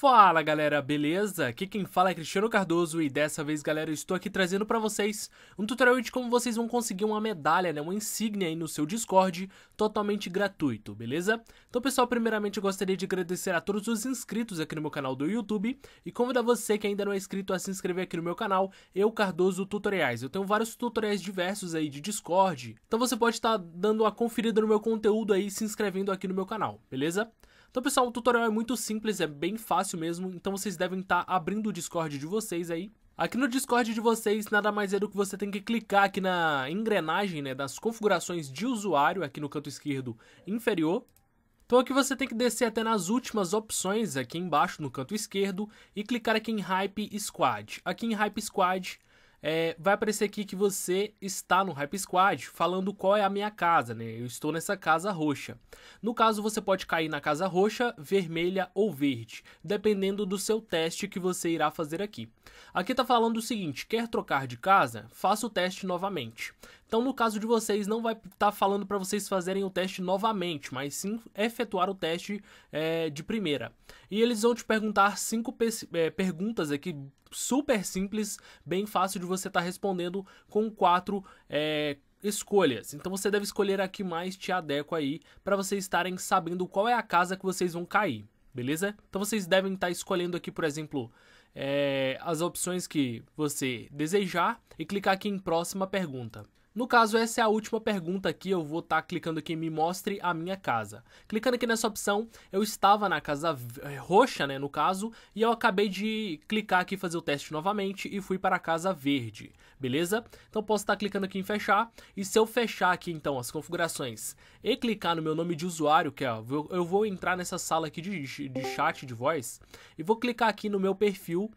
Fala galera, beleza? Aqui quem fala é Cristiano Cardoso e dessa vez galera eu estou aqui trazendo para vocês um tutorial de como vocês vão conseguir uma medalha, né, uma insígnia aí no seu Discord totalmente gratuito, beleza? Então pessoal, primeiramente eu gostaria de agradecer a todos os inscritos aqui no meu canal do YouTube e convidar você que ainda não é inscrito a se inscrever aqui no meu canal, eu Cardoso Tutoriais. Eu tenho vários tutoriais diversos aí de Discord, então você pode estar tá dando uma conferida no meu conteúdo aí se inscrevendo aqui no meu canal, beleza? Então, pessoal, o tutorial é muito simples, é bem fácil mesmo, então vocês devem estar tá abrindo o Discord de vocês aí. Aqui no Discord de vocês, nada mais é do que você tem que clicar aqui na engrenagem né, das configurações de usuário, aqui no canto esquerdo inferior. Então aqui você tem que descer até nas últimas opções, aqui embaixo no canto esquerdo, e clicar aqui em Hype Squad. Aqui em Hype Squad, é, vai aparecer aqui que você está no Hype Squad falando qual é a minha casa, né? Eu estou nessa casa roxa. No caso, você pode cair na casa roxa, vermelha ou verde, dependendo do seu teste que você irá fazer aqui. Aqui está falando o seguinte, quer trocar de casa? Faça o teste novamente. Então, no caso de vocês, não vai estar tá falando para vocês fazerem o teste novamente, mas sim efetuar o teste é, de primeira. E eles vão te perguntar cinco pe é, perguntas aqui super simples, bem fácil de você estar tá respondendo com quatro é, escolhas. Então você deve escolher a que mais te adequa aí para vocês estarem sabendo qual é a casa que vocês vão cair, beleza? Então vocês devem estar tá escolhendo aqui, por exemplo, é, as opções que você desejar e clicar aqui em próxima pergunta. No caso, essa é a última pergunta aqui, eu vou estar tá clicando aqui em me mostre a minha casa. Clicando aqui nessa opção, eu estava na casa eh, roxa, né, no caso, e eu acabei de clicar aqui fazer o teste novamente e fui para a casa verde, beleza? Então posso estar tá clicando aqui em fechar, e se eu fechar aqui então as configurações e clicar no meu nome de usuário, que é, eu vou entrar nessa sala aqui de, de chat de voz, e vou clicar aqui no meu perfil,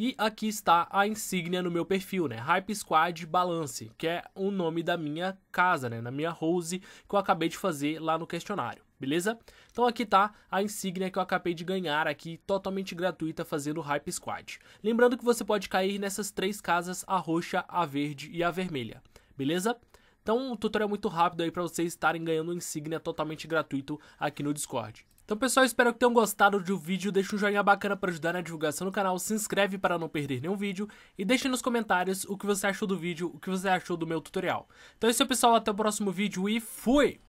e aqui está a insígnia no meu perfil, né? Hype Squad Balance, que é o nome da minha casa, né? Na minha Rose que eu acabei de fazer lá no questionário. Beleza? Então aqui tá a insígnia que eu acabei de ganhar aqui, totalmente gratuita, fazendo Hype Squad. Lembrando que você pode cair nessas três casas, a roxa, a verde e a vermelha. Beleza? Então, um tutorial é muito rápido aí para vocês estarem ganhando insígnia totalmente gratuito aqui no Discord. Então pessoal, espero que tenham gostado do vídeo, deixa um joinha bacana para ajudar na divulgação do canal, se inscreve para não perder nenhum vídeo e deixa nos comentários o que você achou do vídeo, o que você achou do meu tutorial. Então é isso pessoal, até o próximo vídeo e fui!